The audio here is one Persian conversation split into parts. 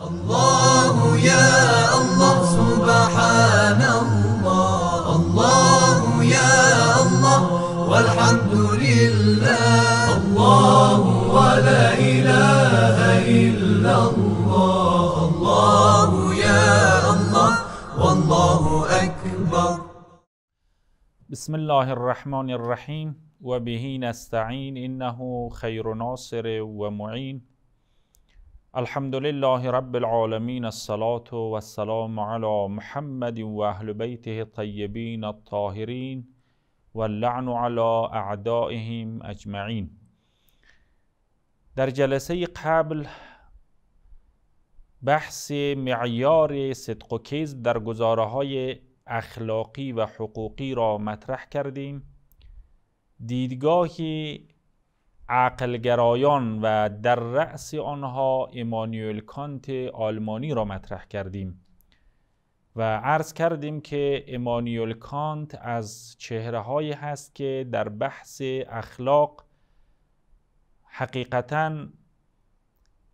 الله يا الله سبحان الله الله يا الله والحمد لله الله ولا إله إلا الله الله يا الله والله أكبر بسم الله الرحمن الرحيم وبه نستعين إنه خير ناصر ومعين الحمد لله رب العالمين الصلاة والسلام على محمد وأهل بيته الطيبين الطاهرين واللعن على اعدائهم اجمعین در جلسه قبل بحث معیار صدق و کذب در گزاره های اخلاقی و حقوقی را مطرح کردیم دیدگاهی عقلگرایان و در رأس آنها ایمانیل کانت آلمانی را مطرح کردیم و عرض کردیم که ایمانیل کانت از چهره هایی هست که در بحث اخلاق حقیقتا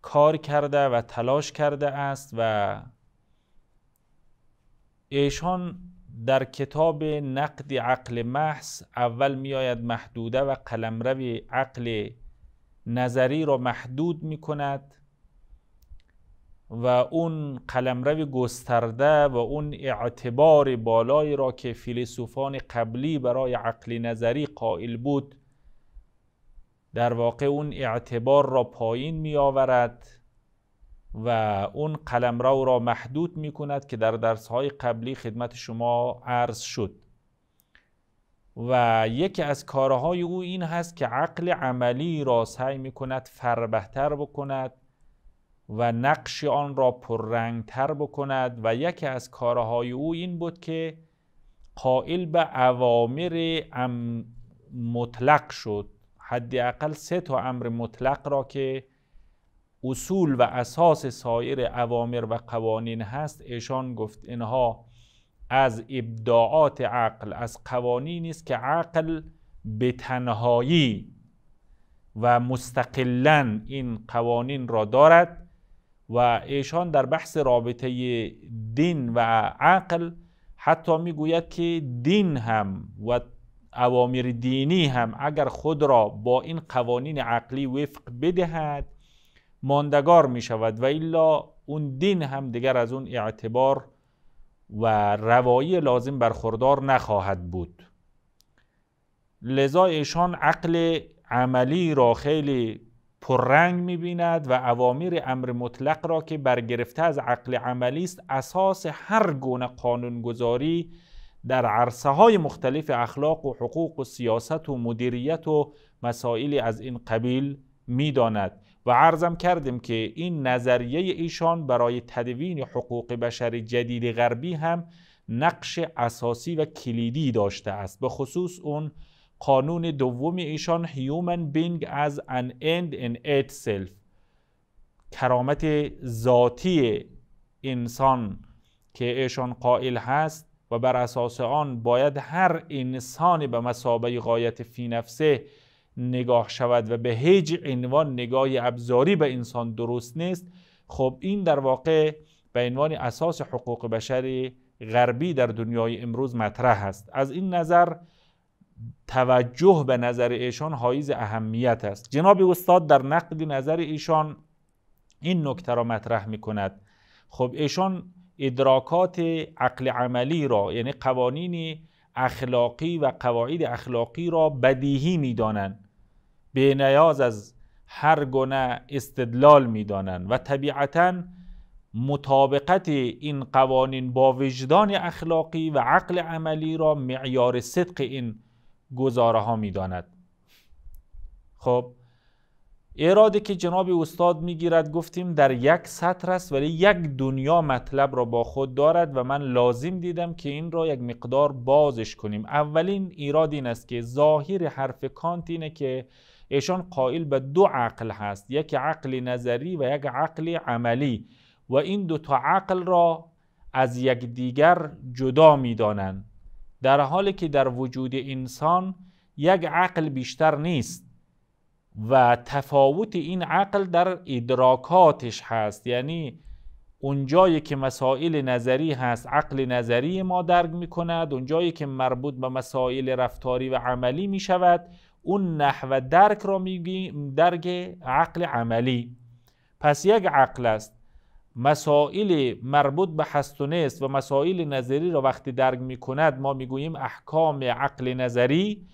کار کرده و تلاش کرده است و ایشان در کتاب نقد عقل محض اول میآید محدوده و قلمرو عقل نظری را محدود می کند و اون قلمرو گسترده و اون اعتبار بالایی را که فیلسوفان قبلی برای عقل نظری قائل بود در واقع اون اعتبار را پایین می آورد و اون قلمرو را محدود می کند که در درس های قبلی خدمت شما عرض شد و یکی از کارهای او این هست که عقل عملی را سعی می کند فربهتر بکند و نقش آن را پررنگتر بکند و یکی از کارهای او این بود که قائل به عوامر مطلق شد حداقل سه تا امر مطلق را که اصول و اساس سایر اوامر و قوانین هست ایشان گفت اینها از ابداعات عقل از قوانینی است که عقل به تنهایی و مستقلا این قوانین را دارد و ایشان در بحث رابطه دین و عقل حتی میگوید که دین هم و اوامر دینی هم اگر خود را با این قوانین عقلی وفق بدهد ماندگار می شود و الا اون دین هم دیگر از اون اعتبار و روایی لازم برخوردار نخواهد بود لذا ایشان عقل عملی را خیلی پررنگ میبیند و عوامیر امر مطلق را که برگرفته از عقل عملی است اساس هر گونه قانونگذاری در عرصه های مختلف اخلاق و حقوق و سیاست و مدیریت و مسائل از این قبیل میداند و عرضم کردیم که این نظریه ایشان برای تدوین حقوق بشر جدید غربی هم نقش اساسی و کلیدی داشته است به خصوص اون قانون دوم ایشان Human Being as an End in Itself کرامت ذاتی انسان که ایشان قائل هست و بر اساس آن باید هر انسانی به مسابه غایت فی نفسه نگاه شود و به هیچ عنوان نگاه ابزاری به انسان درست نیست خب این در واقع به عنوان اساس حقوق بشر غربی در دنیای امروز مطرح است از این نظر توجه به نظر ایشان حایز اهمیت است جناب استاد در نقد نظر ایشان این نکته را مطرح می کند خب ایشان ادراکات عقل عملی را یعنی قوانین اخلاقی و قواعد اخلاقی را بدیهی می دانند به نیاز از هر گونه استدلال میدانند و طبیعتا مطابقت این قوانین با وجدان اخلاقی و عقل عملی را معیار صدق این گزاره ها میداند خب اراده که جناب استاد میگیرد گفتیم در یک سطر است ولی یک دنیا مطلب را با خود دارد و من لازم دیدم که این را یک مقدار بازش کنیم اولین ایراد این است که ظاهر حرف کانت اینه که ایشان قائل به دو عقل هست یک عقل نظری و یک عقل عملی و این دو تا عقل را از یکدیگر جدا میدانند در حالی که در وجود انسان یک عقل بیشتر نیست و تفاوت این عقل در ادراکاتش هست یعنی اونجایی که مسائل نظری هست عقل نظری ما درک می کند اونجایی که مربوط به مسائل رفتاری و عملی می شود اون نحوه درک را میگیم درک عقل عملی پس یک عقل است مسائل مربوط به هست و نیست و مسائل نظری را وقتی درک می کند ما میگوییم احکام عقل نظری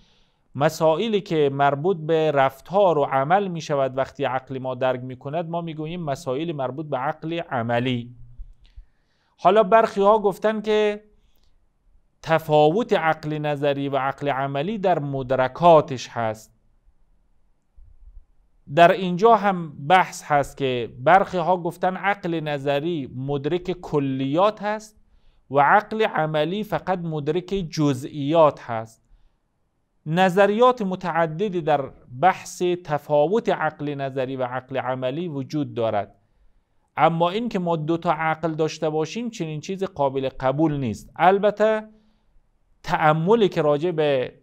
مسائلی که مربوط به رفتار و عمل می شود وقتی عقل ما درک می کند ما میگوییم مسائل مربوط به عقل عملی حالا برخی ها گفتن که تفاوت عقل نظری و عقل عملی در مدرکاتش هست در اینجا هم بحث هست که برخی ها گفتن عقل نظری مدرک کلیات هست و عقل عملی فقط مدرک جزئیات هست نظریات متعددی در بحث تفاوت عقل نظری و عقل عملی وجود دارد اما اینکه که ما دو تا عقل داشته باشیم چنین چیز قابل قبول نیست البته تعملی که راجع به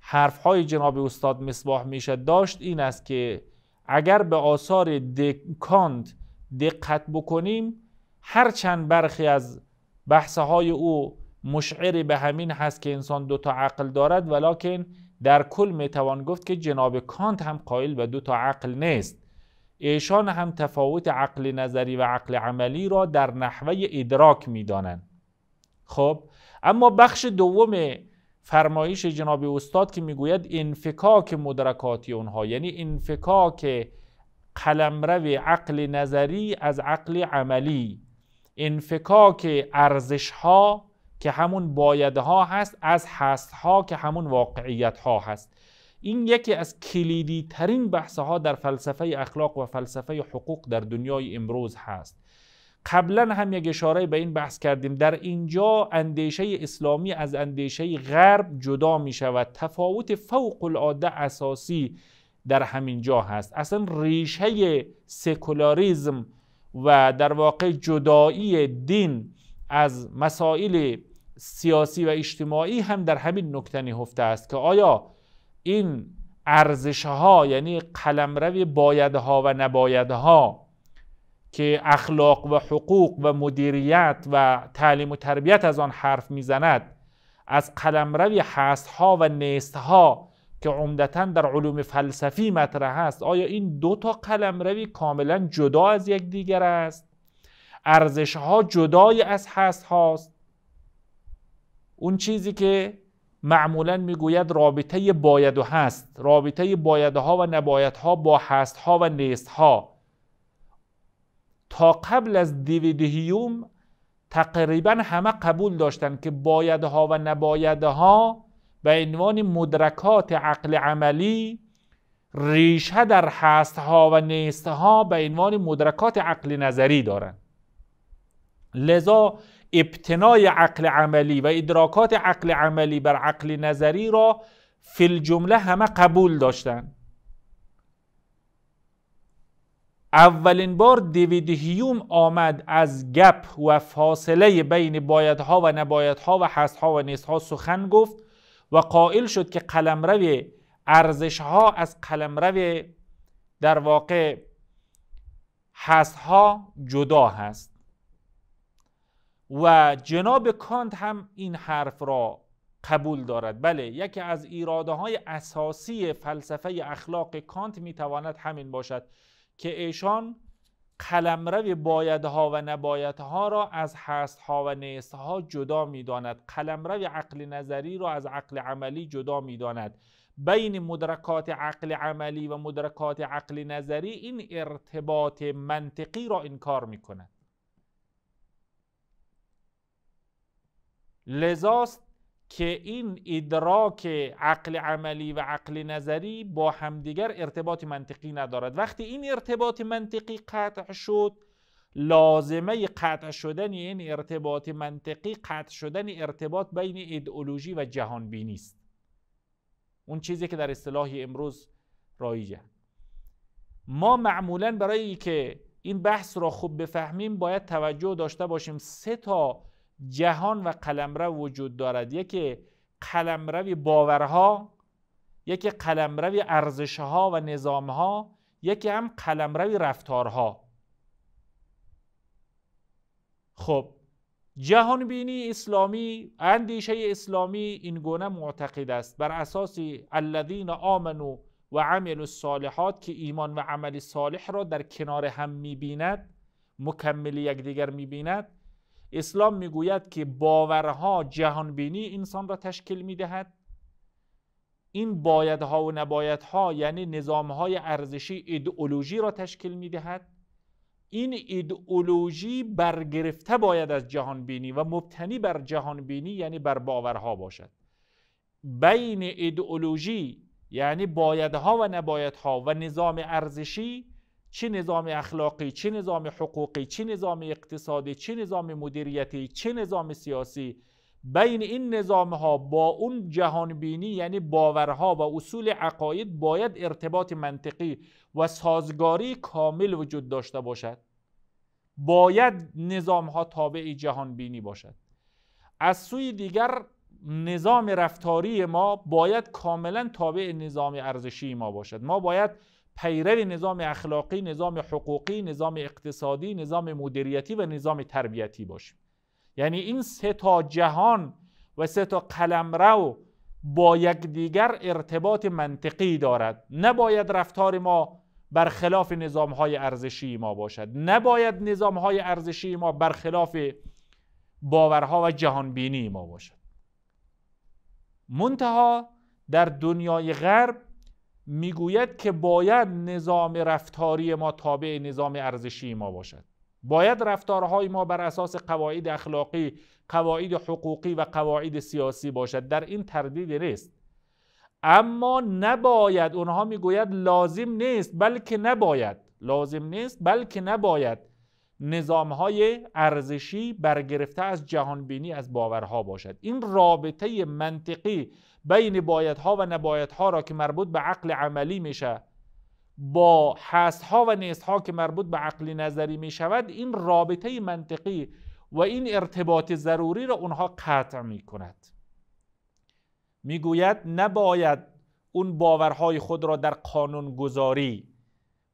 حرفهای جناب استاد مصباح میشه داشت این است که اگر به آثار دکانت دقت بکنیم هرچند برخی از بحث های او مشعر به همین هست که انسان دو تا عقل دارد ولیکن در کل میتوان گفت که جناب کانت هم قائل به دو تا عقل نیست ایشان هم تفاوت عقل نظری و عقل عملی را در نحوه ادراک میدانند خب اما بخش دوم فرمایش جناب استاد که میگوید انفکاک مدرکاتی اونها یعنی انفکاک قلمرو عقل نظری از عقل عملی انفکاک ارزش ها که همون بایدها هست از هست ها که همون واقعیت ها هست این یکی از کلیدی ترین بحث ها در فلسفه اخلاق و فلسفه حقوق در دنیای امروز هست قبلا هم یک اشاره به این بحث کردیم در اینجا اندیشه اسلامی از اندیشه غرب جدا می شود تفاوت فوق العاده اساسی در همین جا هست اصلا ریشه سکولاریزم و در واقع جدایی دین از مسائل سیاسی و اجتماعی هم در همین نکته نهفته است که آیا این ارزش ها یعنی قلمرو بایدها و نبایدها که اخلاق و حقوق و مدیریت و تعلیم و تربیت از آن حرف میزند از قلمروی ها و ها که عمدتا در علوم فلسفی مطرح است آیا این دو تا قلمروی کاملا جدا از یکدیگر است ارزش ها جدای از هست هاست اون چیزی که معمولا میگوید رابطه باید و هست رابطه باید ها و نباید ها با هست ها و نیست ها تا قبل از دیویدهیوم تقریبا همه قبول داشتند که بایدها و نبایدها به عنوان مدرکات عقل عملی ریشه در هستها و نیستها به عنوان مدرکات عقل نظری دارند لذا ابتنای عقل عملی و ادراکات عقل عملی بر عقل نظری را فی الجمله همه قبول داشتند اولین بار دیوید هیوم آمد از گپ و فاصله بین بایدها و نبایدها و هستها و نیستها سخن گفت و قائل شد که قلمرو ارزشها از قلمرو در واقع هستها جدا هست و جناب کانت هم این حرف را قبول دارد بله یکی از ایراده های اساسی فلسفه اخلاق کانت میتواند همین باشد که ایشان قلمرو بایدها و ها را از ها و ها جدا میداند قلمرو عقل نظری را از عقل عملی جدا میداند بین مدرکات عقل عملی و مدرکات عقل نظری این ارتباط منطقی را انکار می کند لذاست که این ادراک عقل عملی و عقل نظری با همدیگر ارتباط منطقی ندارد وقتی این ارتباط منطقی قطع شد لازمه قطع شدن این ارتباط منطقی قطع شدن ارتباط بین ایدئولوژی و جهان بینی است اون چیزی که در اصطلاح امروز رایجه ما معمولا برای که این بحث را خوب بفهمیم باید توجه داشته باشیم سه تا جهان و قلمرو وجود دارد یکی قلمرو باورها یکی قلمرو ارزشها و نظامها یکی هم قلمرو رفتارها خب جهان بینی اسلامی اندیشه اسلامی این گونه معتقد است بر اساس الذین آمنو و عمل الصالحات که ایمان و عمل صالح را در کنار هم میبیند مکمل یکدیگر میبیند اسلام میگوید که باورها جهانبینی انسان را تشکیل میدهد این بایدها و نبایدها یعنی نظامهای ارزشی ایدئولوژی را تشکیل میدهد این ایدئولوژی برگرفته باید از جهانبینی و مبتنی بر جهانبینی یعنی بر باورها باشد بین ایدئولوژی یعنی بایدها و نبایدها و نظام ارزشی چه نظام اخلاقی چه نظام حقوقی چه نظام اقتصادی چه نظام مدیریتی چه نظام سیاسی بین این نظام ها با اون جهان بینی یعنی باورها و اصول عقاید باید ارتباط منطقی و سازگاری کامل وجود داشته باشد باید نظام ها تابع جهان بینی باشد از سوی دیگر نظام رفتاری ما باید کاملا تابع نظام ارزشی ما باشد ما باید پیرو نظام اخلاقی نظام حقوقی نظام اقتصادی نظام مدیریتی و نظام تربیتی باشیم یعنی این سه تا جهان و سه تا قلمرو با یکدیگر ارتباط منطقی دارد نباید رفتار ما برخلاف نظام های ارزشی ما باشد نباید نظام های ارزشی ما برخلاف باورها و جهانبینی ما باشد منتها در دنیای غرب میگوید که باید نظام رفتاری ما تابع نظام ارزشی ما باشد باید رفتارهای ما بر اساس قواعد اخلاقی قواعد حقوقی و قواعد سیاسی باشد در این تردید نیست اما نباید اونها میگوید لازم نیست بلکه نباید لازم نیست بلکه نباید های ارزشی برگرفته از جهانبینی از باورها باشد این رابطه منطقی بین بایدها و نبایدها را که مربوط به عقل عملی میشه با ها و ها که مربوط به عقل نظری میشود این رابطه منطقی و این ارتباط ضروری را اونها قطع میکند میگوید نباید اون باورهای خود را در قانون گذاری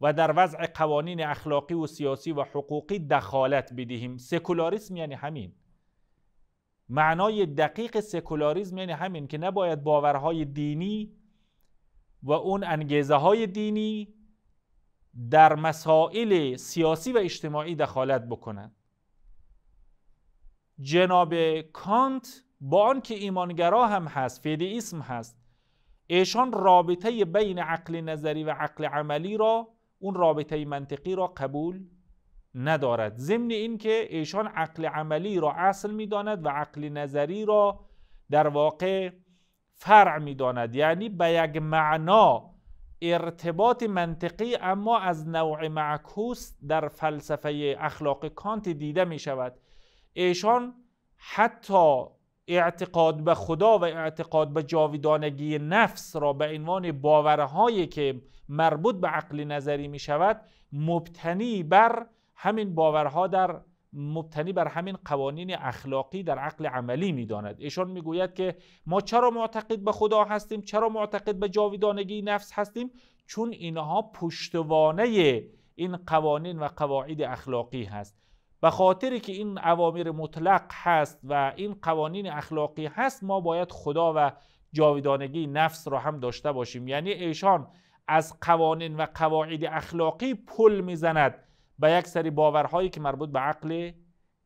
و در وضع قوانین اخلاقی و سیاسی و حقوقی دخالت بدهیم سکولاریسم یعنی همین معنای دقیق سکولاریزم یعنی همین که نباید باورهای دینی و اون انگیزه های دینی در مسائل سیاسی و اجتماعی دخالت بکنند جناب کانت با آنکه ایمانگرا هم هست فیدئیسم هست ایشان رابطه بین عقل نظری و عقل عملی را اون رابطه منطقی را قبول ندارد ضمن اینکه ایشان عقل عملی را اصل میداند و عقل نظری را در واقع فرع میداند یعنی به یک معنا ارتباط منطقی اما از نوع معکوس در فلسفه اخلاق کانت دیده می شود ایشان حتی اعتقاد به خدا و اعتقاد به جاویدانگی نفس را به عنوان باورهایی که مربوط به عقل نظری می شود مبتنی بر همین باورها در مبتنی بر همین قوانین اخلاقی در عقل عملی می میداند ایشان میگوید که ما چرا معتقد به خدا هستیم چرا معتقد به جاویدانگی نفس هستیم چون اینها پشتوانه این قوانین و قواعد اخلاقی هست به خاطری که این عوامر مطلق هست و این قوانین اخلاقی هست ما باید خدا و جاویدانگی نفس را هم داشته باشیم یعنی ایشان از قوانین و قواعد اخلاقی پل میزند به یک سری باورهایی که مربوط به عقل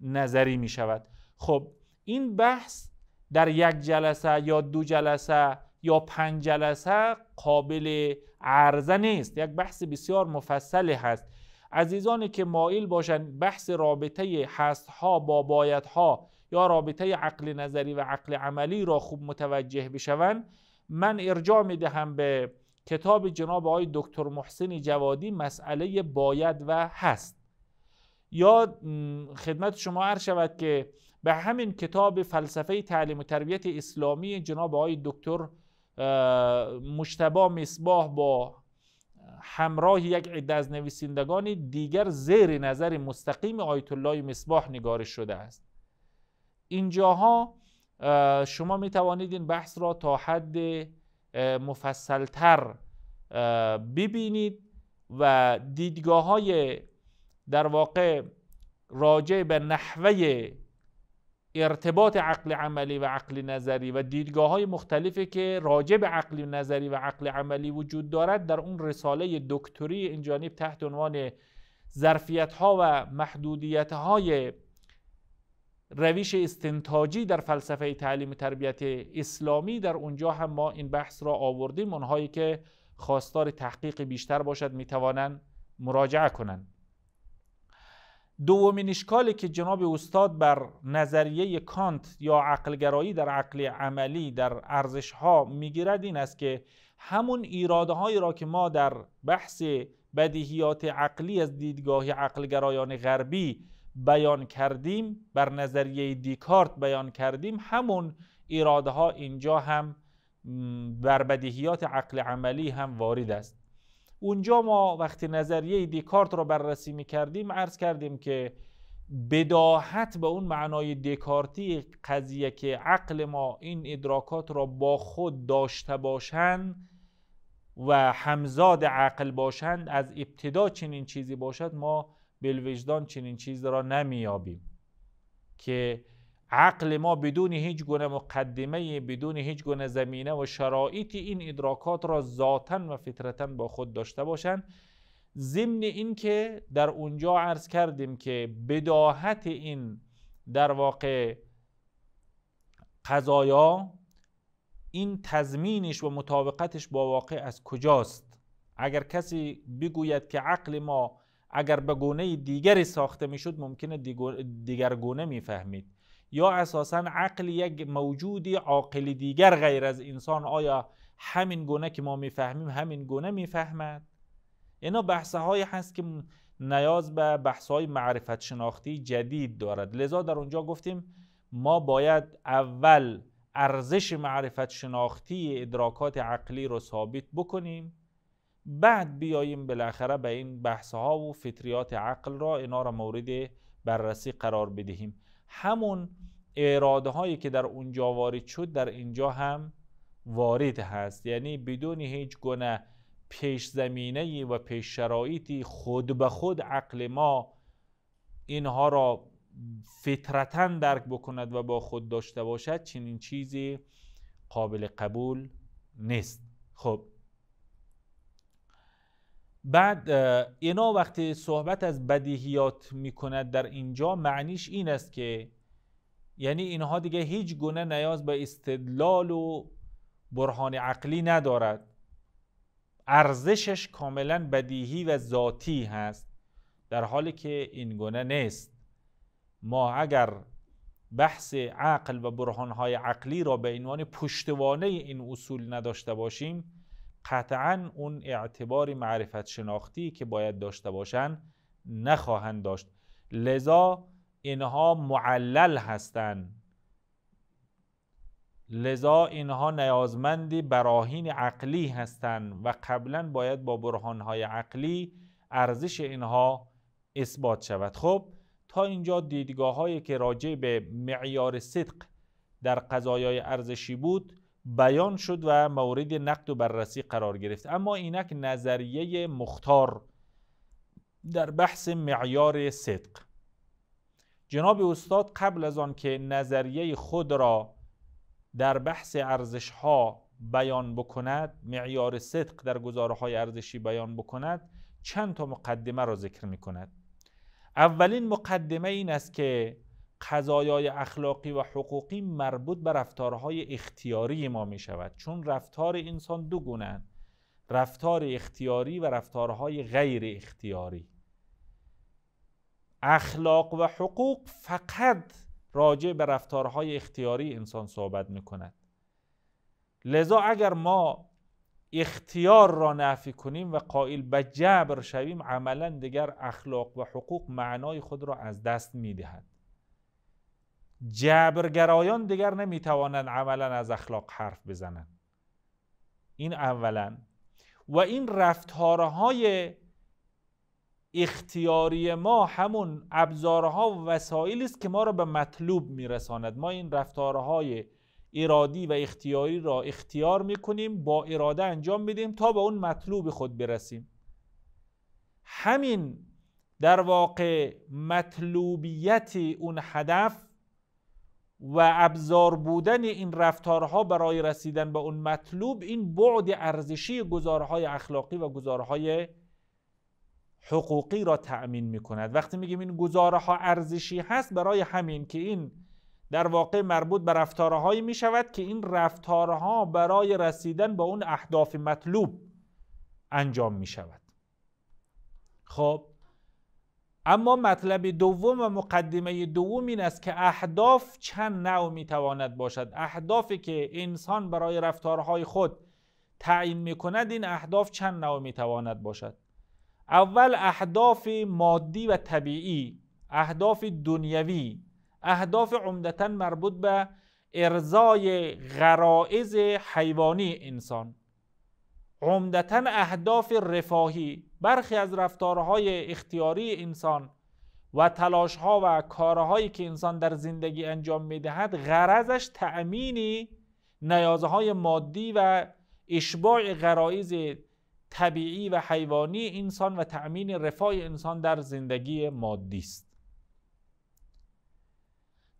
نظری می شود خب این بحث در یک جلسه یا دو جلسه یا پنج جلسه قابل عرضه نیست یک بحث بسیار مفصل هست عزیزانی که مایل باشند بحث رابطه هست ها با باید ها یا رابطه عقل نظری و عقل عملی را خوب متوجه بشوند من ارجاع می دهم به کتاب جناب آقای دکتر محسن جوادی مسئله باید و هست یا خدمت شما عرض شود که به همین کتاب فلسفه تعلیم و تربیت اسلامی جناب آقای دکتر مشتبا مصباح با همراه یک عده از نویسندگان دیگر زیر نظر مستقیم آیت الله مصباح نگارش شده است اینجاها شما می توانید این بحث را تا حد مفصلتر ببینید و دیدگاه های در واقع راجع به نحوه ارتباط عقل عملی و عقل نظری و دیدگاه های مختلفی که راجع به عقل نظری و عقل عملی وجود دارد در اون رساله دکتری اینجانب تحت عنوان ظرفیت ها و محدودیت های روش استنتاجی در فلسفه تعلیم تربیت اسلامی در اونجا هم ما این بحث را آوردیم اونهایی که خواستار تحقیق بیشتر باشد میتوانند مراجعه کنند دومین اشکالی که جناب استاد بر نظریه کانت یا عقلگرایی در عقل عملی در ارزش ها میگیرد این است که همون ایراده هایی را که ما در بحث بدیهیات عقلی از دیدگاه عقلگرایان غربی بیان کردیم بر نظریه دیکارت بیان کردیم همون اراده ها اینجا هم بر بدیهیات عقل عملی هم وارد است اونجا ما وقتی نظریه دیکارت را بررسی می کردیم عرض کردیم که بداهت به اون معنای دیکارتی قضیه که عقل ما این ادراکات را با خود داشته باشند و همزاد عقل باشند از ابتدا چنین چیزی باشد ما بلوجدان چنین چیز را نمیابیم که عقل ما بدون هیچ گونه مقدمه بدون هیچ گونه زمینه و شرایطی این ادراکات را ذاتا و فطرتا با خود داشته باشند ضمن این که در اونجا عرض کردیم که بداهت این در واقع قضایا این تضمینش و مطابقتش با واقع از کجاست اگر کسی بگوید که عقل ما اگر به گونه دیگری ساخته میشد ممکنه دیگر گونه میفهمید یا اساسا عقل یک موجودی عاقل دیگر غیر از انسان آیا همین گونه که ما میفهمیم همین گونه میفهمد اینا بحث های هست که نیاز به بحث های معرفت شناختی جدید دارد لذا در اونجا گفتیم ما باید اول ارزش معرفت شناختی ادراکات عقلی رو ثابت بکنیم بعد بیاییم بالاخره به این بحث ها و فطریات عقل را اینا را مورد بررسی قرار بدهیم همون اراده هایی که در اونجا وارد شد در اینجا هم وارد هست یعنی بدون هیچ گونه پیش زمینه و پیش شرایطی خود به خود عقل ما اینها را فطرتا درک بکند و با خود داشته باشد چنین چیزی قابل قبول نیست خب بعد اینا وقتی صحبت از بدیهیات میکند در اینجا معنیش این است که یعنی اینها دیگه هیچ گونه نیاز به استدلال و برهان عقلی ندارد ارزشش کاملا بدیهی و ذاتی هست در حالی که این گونه نیست ما اگر بحث عقل و برهانهای عقلی را به عنوان پشتوانه این اصول نداشته باشیم قطعا اون اعتبار معرفت شناختی که باید داشته باشن نخواهند داشت لذا اینها معلل هستند لذا اینها نیازمند براهین عقلی هستند و قبلا باید با برهانهای عقلی ارزش اینها اثبات شود خب تا اینجا دیدگاه هایی که راجع به معیار صدق در قضایای ارزشی بود بیان شد و مورد نقد و بررسی قرار گرفت اما اینک نظریه مختار در بحث معیار صدق جناب استاد قبل از آن که نظریه خود را در بحث ارزش ها بیان بکند معیار صدق در گزاره های ارزشی بیان بکند چند تا مقدمه را ذکر می کند اولین مقدمه این است که قضایای اخلاقی و حقوقی مربوط به رفتارهای اختیاری ما می شود چون رفتار انسان دو هست رفتار اختیاری و رفتارهای غیر اختیاری اخلاق و حقوق فقط راجع به رفتارهای اختیاری انسان صحبت می کند لذا اگر ما اختیار را نفی کنیم و قائل به جبر شویم عملا دیگر اخلاق و حقوق معنای خود را از دست می دهد جبرگرایان دیگر نمیتوانند عملا از اخلاق حرف بزنند این اولا و این رفتارهای اختیاری ما همون ابزارها و وسایلی است که ما را به مطلوب میرساند ما این رفتارهای ارادی و اختیاری را اختیار میکنیم با اراده انجام میدیم تا به اون مطلوب خود برسیم همین در واقع مطلوبیت اون هدف و ابزار بودن این رفتارها برای رسیدن به اون مطلوب این بعد ارزشی گزارهای اخلاقی و گزارهای حقوقی را تأمین می کند وقتی میگیم این گزارها ارزشی هست برای همین که این در واقع مربوط به رفتارهایی می شود که این رفتارها برای رسیدن به اون اهداف مطلوب انجام می شود خب اما مطلب دوم و مقدمه دوم این است که اهداف چند نوع میتواند باشد اهدافی که انسان برای رفتارهای خود تعیین میکند این اهداف چند نوع میتواند باشد اول اهداف مادی و طبیعی اهداف دنیوی اهداف عمدتا مربوط به ارزای غرایز حیوانی انسان عمدتا اهداف رفاهی برخی از رفتارهای اختیاری انسان و تلاشها و کارهایی که انسان در زندگی انجام میدهد غرضش تأمین نیازهای مادی و اشباع غرایز طبیعی و حیوانی انسان و تأمین رفاه انسان در زندگی مادی است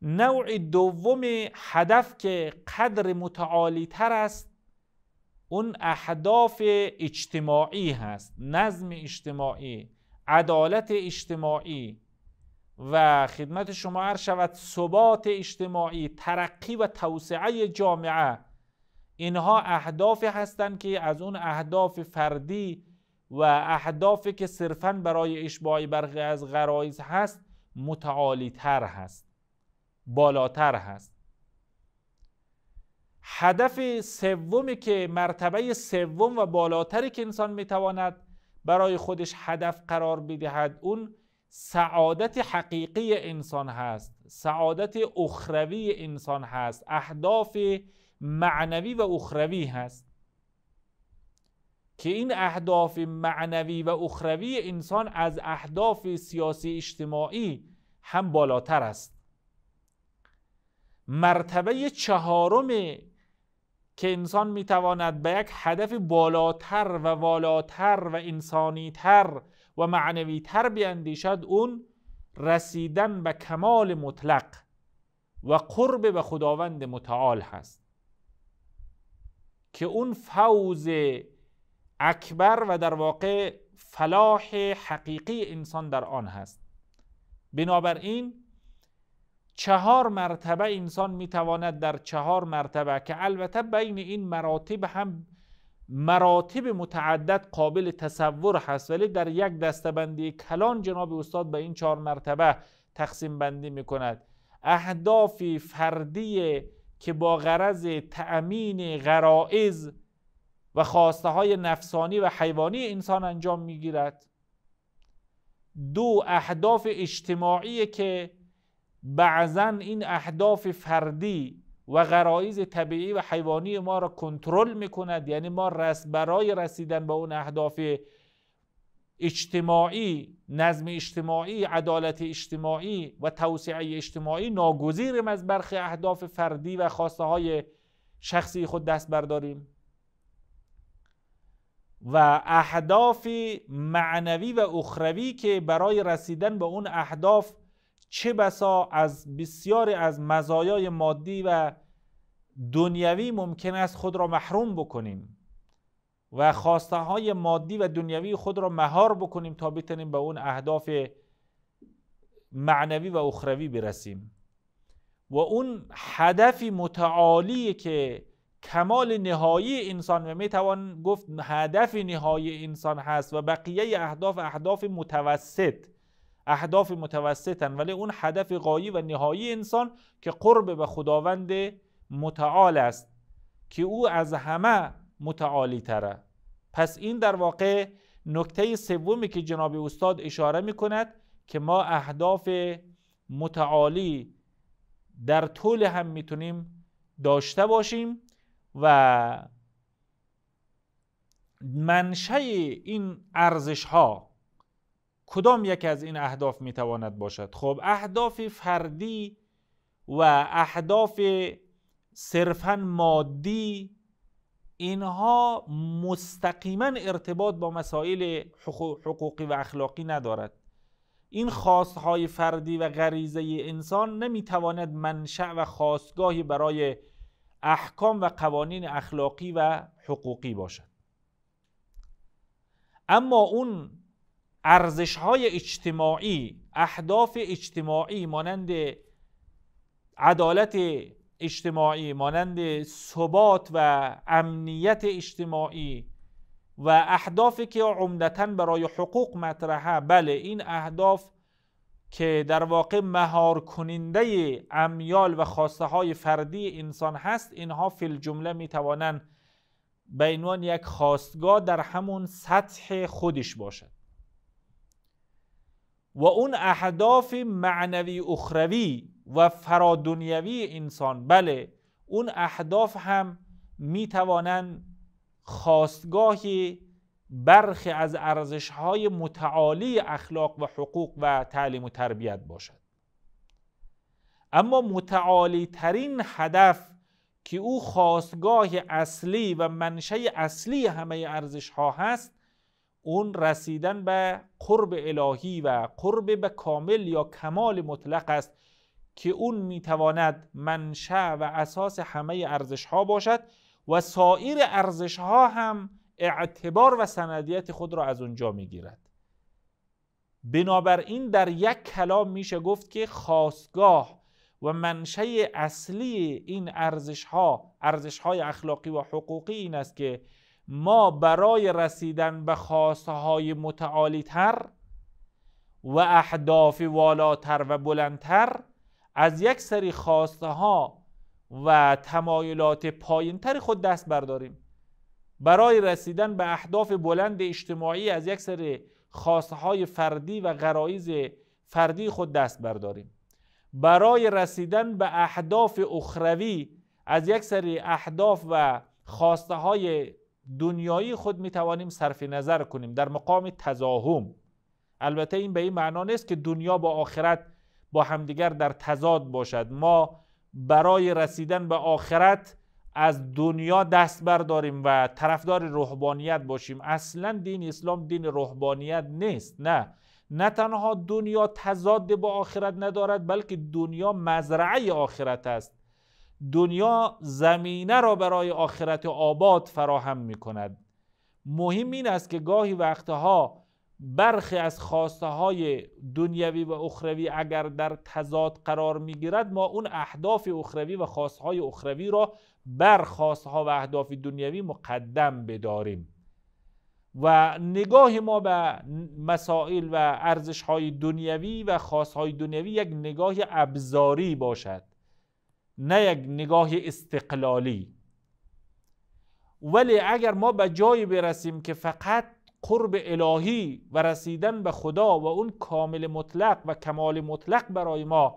نوع دوم هدف که قدر متعالی تر است اون اهداف اجتماعی هست نظم اجتماعی عدالت اجتماعی و خدمت شما عرض شود ثبات اجتماعی ترقی و توسعه جامعه اینها اهداف هستند که از اون اهداف فردی و اهدافی که صرفا برای اشباع برخی از غرایز هست متعالی تر هست بالاتر هست هدف سومی که مرتبه سوم و بالاتری که انسان میتواند برای خودش هدف قرار بدهد اون سعادت حقیقی انسان هست سعادت اخروی انسان هست اهداف معنوی و اخروی هست که این اهداف معنوی و اخروی انسان از اهداف سیاسی اجتماعی هم بالاتر است مرتبه چهارم که انسان میتواند به یک هدف بالاتر و والاتر و انسانی تر و معنویتر بیاندیشد اون رسیدن به کمال مطلق و قرب به خداوند متعال هست که اون فوز اکبر و در واقع فلاح حقیقی انسان در آن هست بنابراین چهار مرتبه انسان میتواند در چهار مرتبه که البته بین این مراتب هم مراتب متعدد قابل تصور هست ولی در یک دستبندی کلان جناب استاد به این چهار مرتبه تقسیم بندی می کند اهداف فردی که با غرض تأمین غرائز و خواسته های نفسانی و حیوانی انسان انجام می گیرد دو اهداف اجتماعی که بعضا این اهداف فردی و غرایز طبیعی و حیوانی ما را کنترل میکند یعنی ما رس برای رسیدن به اون اهداف اجتماعی نظم اجتماعی عدالت اجتماعی و توسعه اجتماعی ناگزیریم از برخی اهداف فردی و خواسته های شخصی خود دست برداریم و اهداف معنوی و اخروی که برای رسیدن به اون اهداف چه بسا از بسیاری از مزایای مادی و دنیوی ممکن است خود را محروم بکنیم و خواسته های مادی و دنیوی خود را مهار بکنیم تا بتونیم به اون اهداف معنوی و اخروی برسیم و اون هدف متعالی که کمال نهایی انسان و میتوان گفت هدف نهایی انسان هست و بقیه اهداف اهداف متوسط اهداف متوسطن ولی اون هدف قایی و نهایی انسان که قرب به خداوند متعال است که او از همه متعالی تره پس این در واقع نکته سومی که جناب استاد اشاره می کند که ما اهداف متعالی در طول هم میتونیم داشته باشیم و منشه این ارزش ها کدام یکی از این اهداف میتواند باشد خب اهداف فردی و اهداف صرفا مادی اینها مستقیما ارتباط با مسائل حقوقی و اخلاقی ندارد این خواستهای فردی و غریزه انسان نمیتواند منشأ و خواستگاهی برای احکام و قوانین اخلاقی و حقوقی باشد اما اون ارزش های اجتماعی اهداف اجتماعی مانند عدالت اجتماعی مانند ثبات و امنیت اجتماعی و اهدافی که عمدتا برای حقوق مطرحه بله این اهداف که در واقع مهار کننده امیال و خواسته های فردی انسان هست اینها فیل الجمله می توانند به عنوان یک خواستگاه در همون سطح خودش باشد و اون اهداف معنوی اخروی و فرادنیوی انسان بله اون اهداف هم توانند خواستگاه برخی از ارزش های متعالی اخلاق و حقوق و تعلیم و تربیت باشد اما متعالی ترین هدف که او خواستگاه اصلی و منشه اصلی همه ارزش ها هست اون رسیدن به قرب الهی و قرب به کامل یا کمال مطلق است که اون میتواند منشأ و اساس همه ارزش ها باشد و سایر ارزش ها هم اعتبار و سندیت خود را از اونجا میگیرد بنابراین در یک کلام میشه گفت که خاصگاه و منشه اصلی این ارزش ها ارزش های اخلاقی و حقوقی این است که ما برای رسیدن به خواسته های متعالی تر و اهداف والاتر و بلندتر از یک سری خواسته ها و تمایلات پایین تر خود دست برداریم برای رسیدن به اهداف بلند اجتماعی از یک سری خواسته های فردی و غرایز فردی خود دست برداریم برای رسیدن به اهداف اخروی از یک سری اهداف و خواسته های دنیایی خود می توانیم صرف نظر کنیم در مقام تزاهم البته این به این معنا نیست که دنیا با آخرت با همدیگر در تضاد باشد ما برای رسیدن به آخرت از دنیا دست برداریم و طرفدار روحانیت باشیم اصلا دین اسلام دین روحانیت نیست نه نه تنها دنیا تضاد با آخرت ندارد بلکه دنیا مزرعه آخرت است دنیا زمینه را برای آخرت آباد فراهم می کند مهم این است که گاهی وقتها برخی از خواسته های دنیوی و اخروی اگر در تضاد قرار می گیرد ما اون اهداف اخروی و خواسته های اخروی را بر خواسته ها و اهداف دنیوی مقدم بداریم و نگاه ما به مسائل و ارزش های دنیوی و خواست های دنیوی یک نگاه ابزاری باشد نه یک نگاه استقلالی ولی اگر ما به جایی برسیم که فقط قرب الهی و رسیدن به خدا و اون کامل مطلق و کمال مطلق برای ما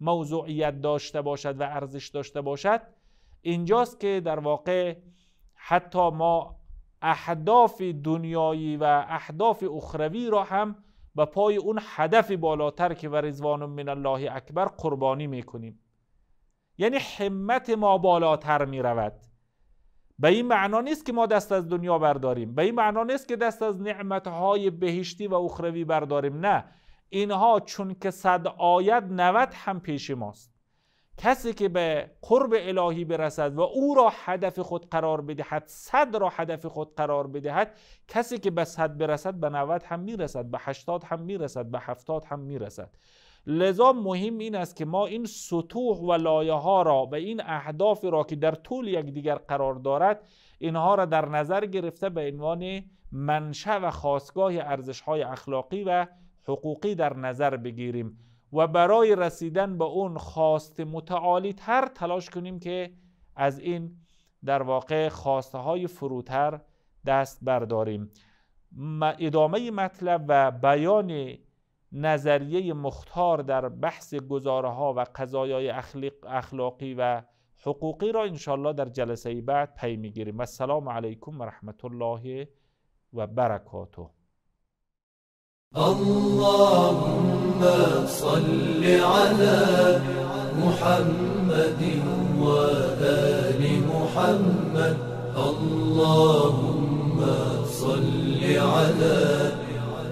موضوعیت داشته باشد و ارزش داشته باشد اینجاست که در واقع حتی ما اهداف دنیایی و اهداف اخروی را هم به پای اون هدف بالاتر که و من الله اکبر قربانی میکنیم یعنی حمت ما بالاتر می رود به این معنا نیست که ما دست از دنیا برداریم به این معنا نیست که دست از نعمتهای بهشتی و اخروی برداریم نه اینها چون که صد آید نوت هم پیش ماست کسی که به قرب الهی برسد و او را هدف خود قرار بدهد صد را هدف خود قرار بدهد کسی که به صد برسد به 90 هم میرسد به هشتاد هم میرسد به هفتاد هم میرسد لذا مهم این است که ما این سطوح و لایه ها را و این اهداف را که در طول یک دیگر قرار دارد اینها را در نظر گرفته به عنوان منشه و خواستگاه ارزش های اخلاقی و حقوقی در نظر بگیریم و برای رسیدن به اون خواست متعالی تر تلاش کنیم که از این در واقع خواسته های فروتر دست برداریم ادامه مطلب و بیان نظریه مختار در بحث گزاره ها و قضایای اخلاقی و حقوقی را انشالله در جلسه بعد پی میگیریم و السلام علیکم و رحمت الله و برکاته اللهم صل على محمد آل محمد اللهم صل على